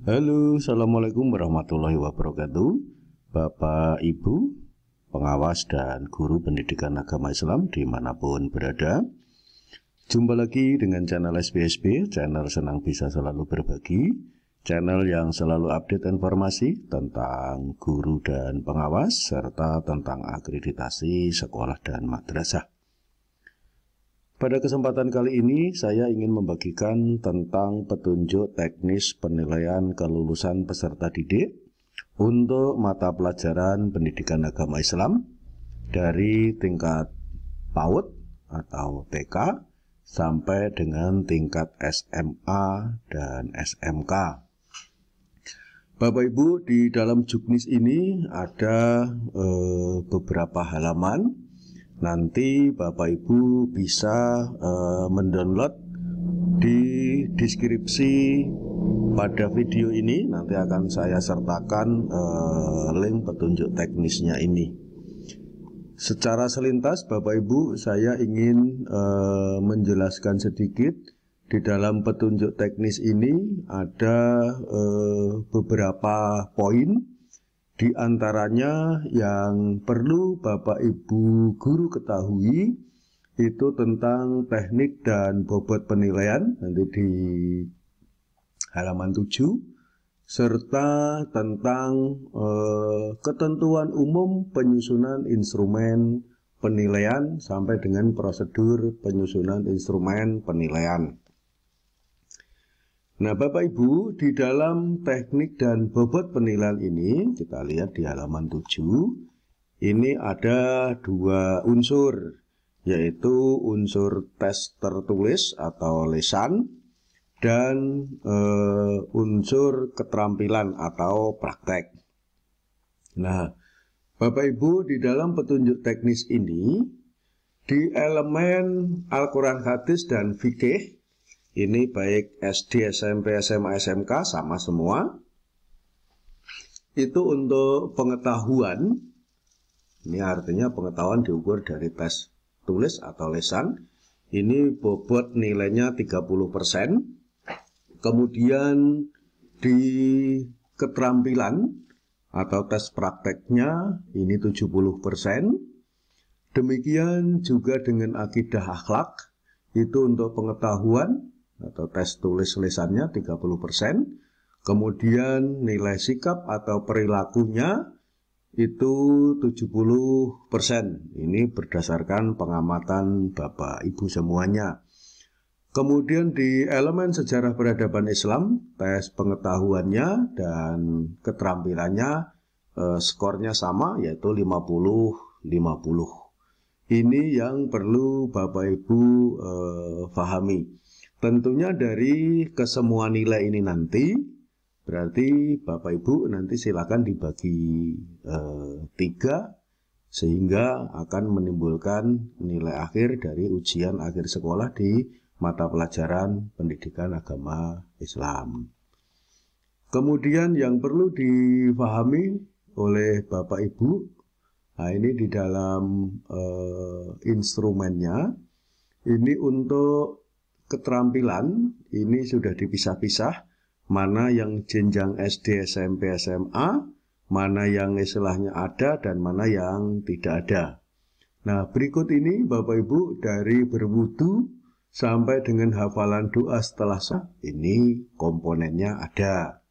Halo, Assalamualaikum warahmatullahi wabarakatuh Bapak, Ibu, pengawas dan guru pendidikan agama Islam dimanapun berada Jumpa lagi dengan channel SBSB, channel senang bisa selalu berbagi Channel yang selalu update informasi tentang guru dan pengawas Serta tentang akreditasi sekolah dan madrasah pada kesempatan kali ini, saya ingin membagikan tentang petunjuk teknis penilaian kelulusan peserta didik untuk mata pelajaran pendidikan agama Islam dari tingkat PAUD atau TK sampai dengan tingkat SMA dan SMK. Bapak Ibu, di dalam juknis ini ada eh, beberapa halaman nanti Bapak Ibu bisa uh, mendownload di deskripsi pada video ini nanti akan saya sertakan uh, link petunjuk teknisnya ini. Secara selintas Bapak Ibu saya ingin uh, menjelaskan sedikit di dalam petunjuk teknis ini ada uh, beberapa poin di antaranya yang perlu Bapak Ibu guru ketahui itu tentang teknik dan bobot penilaian nanti di halaman 7 serta tentang eh, ketentuan umum penyusunan instrumen penilaian sampai dengan prosedur penyusunan instrumen penilaian. Nah, Bapak Ibu, di dalam teknik dan bobot penilaian ini, kita lihat di halaman 7, ini ada dua unsur, yaitu unsur tes tertulis atau lesan, dan e, unsur keterampilan atau praktek. Nah, Bapak Ibu, di dalam petunjuk teknis ini, di elemen Al-Quran Hadis dan Fikih, ini baik SD, SMP, SMA, SMK sama semua. Itu untuk pengetahuan. Ini artinya pengetahuan diukur dari tes tulis atau lesan. Ini bobot nilainya 30%. Kemudian di keterampilan atau tes prakteknya ini 70%. Demikian juga dengan akidah akhlak, itu untuk pengetahuan atau tes tulis lisannya 30%, kemudian nilai sikap atau perilakunya itu 70%. Ini berdasarkan pengamatan Bapak Ibu semuanya. Kemudian di elemen sejarah peradaban Islam, tes pengetahuannya dan keterampilannya eh, skornya sama yaitu 50 50. Ini yang perlu Bapak Ibu eh, fahami. Tentunya dari kesemua nilai ini nanti berarti Bapak Ibu nanti silakan dibagi eh, tiga sehingga akan menimbulkan nilai akhir dari ujian akhir sekolah di mata pelajaran pendidikan agama Islam. Kemudian yang perlu difahami oleh Bapak Ibu, nah ini di dalam eh, instrumennya, ini untuk keterampilan ini sudah dipisah-pisah mana yang jenjang SD, SMP, SMA, mana yang istilahnya ada dan mana yang tidak ada. Nah, berikut ini Bapak Ibu dari berwudu sampai dengan hafalan doa setelah sah ini komponennya ada.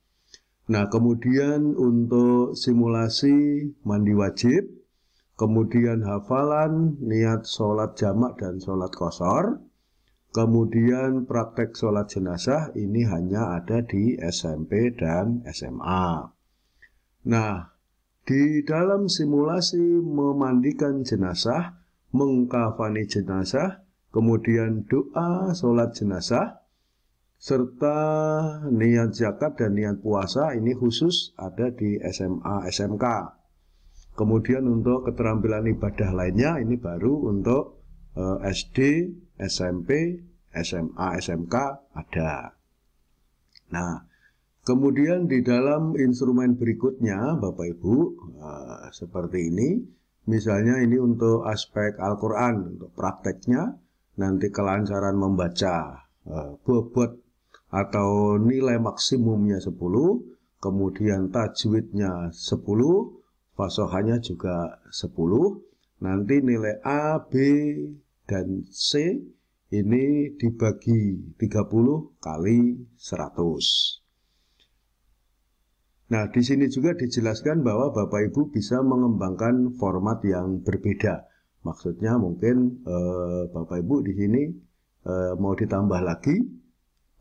Nah, kemudian untuk simulasi mandi wajib, kemudian hafalan, niat sholat jamak dan sholat kosor, Kemudian praktek sholat jenazah ini hanya ada di SMP dan SMA. Nah, di dalam simulasi memandikan jenazah, mengkafani jenazah, kemudian doa sholat jenazah, serta niat zakat dan niat puasa ini khusus ada di SMA, SMK. Kemudian untuk keterampilan ibadah lainnya ini baru untuk Eh, SD, SMP, SMA, SMK ada. Nah, kemudian di dalam instrumen berikutnya, Bapak Ibu, eh, seperti ini, misalnya ini untuk aspek Al-Quran, untuk prakteknya, nanti kelancaran membaca, eh, bobot atau nilai maksimumnya 10, kemudian tajwidnya 10, fasohannya juga 10, Nanti nilai A, B, dan C ini dibagi 30 kali 100. Nah, di sini juga dijelaskan bahwa Bapak Ibu bisa mengembangkan format yang berbeda. Maksudnya mungkin eh, Bapak Ibu di sini eh, mau ditambah lagi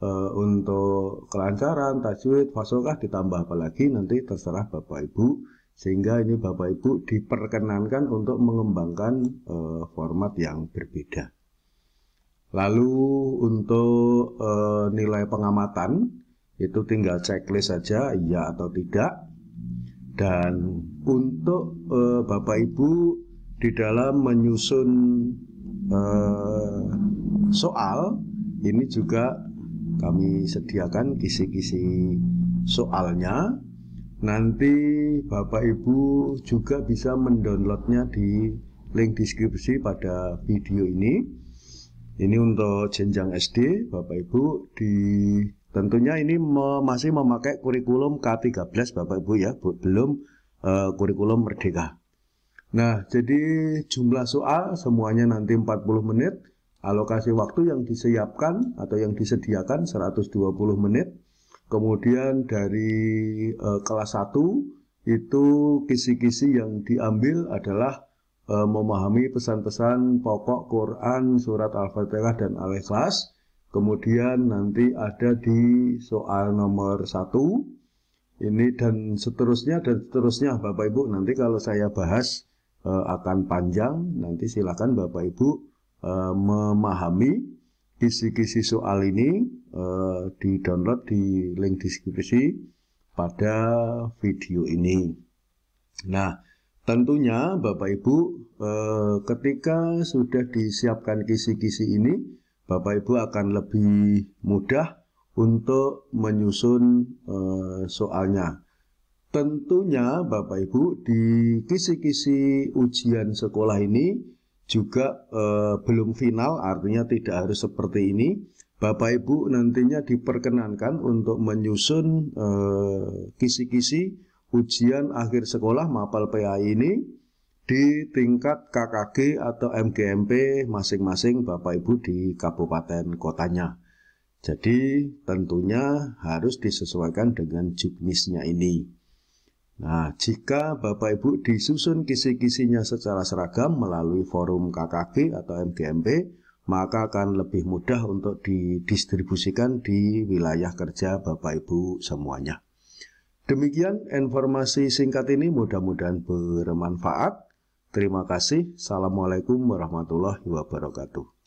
eh, untuk kelancaran, tajwid, fasokah ditambah apa lagi nanti terserah Bapak Ibu sehingga ini Bapak Ibu diperkenankan untuk mengembangkan e, format yang berbeda. Lalu untuk e, nilai pengamatan itu tinggal checklist saja iya atau tidak. Dan untuk e, Bapak Ibu di dalam menyusun e, soal ini juga kami sediakan kisi-kisi soalnya Nanti Bapak Ibu juga bisa mendownloadnya di link deskripsi pada video ini. Ini untuk jenjang SD, Bapak Ibu di tentunya ini me, masih memakai kurikulum K13 Bapak Ibu ya, belum uh, kurikulum merdeka. Nah, jadi jumlah soal semuanya nanti 40 menit, alokasi waktu yang disiapkan atau yang disediakan 120 menit Kemudian dari e, kelas 1 itu kisi-kisi yang diambil adalah e, memahami pesan-pesan pokok Quran, surat Al-Fatihah dan Al-Ikhlas. Kemudian nanti ada di soal nomor 1 ini dan seterusnya dan seterusnya Bapak Ibu nanti kalau saya bahas e, akan panjang nanti silakan Bapak Ibu e, memahami kisi-kisi soal ini uh, di-download di link deskripsi pada video ini. Nah, tentunya Bapak Ibu uh, ketika sudah disiapkan kisi-kisi ini, Bapak Ibu akan lebih mudah untuk menyusun uh, soalnya. Tentunya Bapak Ibu di kisi-kisi ujian sekolah ini juga eh, belum final, artinya tidak harus seperti ini. Bapak Ibu nantinya diperkenankan untuk menyusun eh, kisi-kisi eh, ujian akhir sekolah mapal PA ini di tingkat KKG atau MGMP masing-masing Bapak Ibu di kabupaten kotanya. Jadi tentunya harus disesuaikan dengan juknisnya ini. Nah, jika Bapak Ibu disusun kisi-kisinya secara seragam melalui forum KKG atau MGMP, maka akan lebih mudah untuk didistribusikan di wilayah kerja Bapak Ibu semuanya. Demikian informasi singkat ini mudah-mudahan bermanfaat. Terima kasih. Assalamualaikum warahmatullahi wabarakatuh.